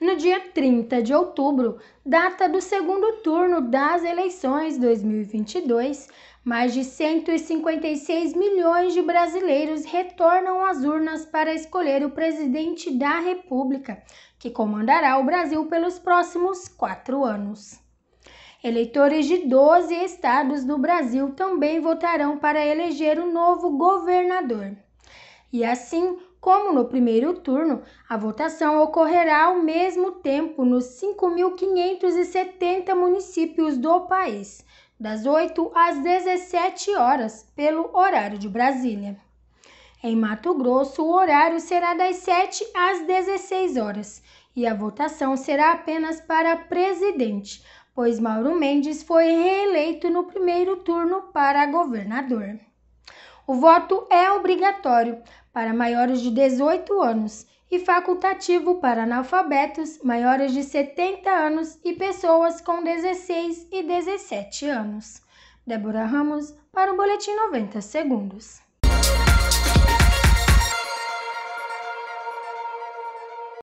no dia 30 de outubro, data do segundo turno das eleições 2022, mais de 156 milhões de brasileiros retornam às urnas para escolher o presidente da República, que comandará o Brasil pelos próximos quatro anos. Eleitores de 12 estados do Brasil também votarão para eleger o um novo governador. E assim, como no primeiro turno, a votação ocorrerá ao mesmo tempo nos 5.570 municípios do país, das 8 às 17 horas, pelo horário de Brasília. Em Mato Grosso, o horário será das 7 às 16 horas e a votação será apenas para presidente, pois Mauro Mendes foi reeleito no primeiro turno para governador. O voto é obrigatório para maiores de 18 anos e facultativo para analfabetos maiores de 70 anos e pessoas com 16 e 17 anos. Débora Ramos, para o Boletim 90 Segundos.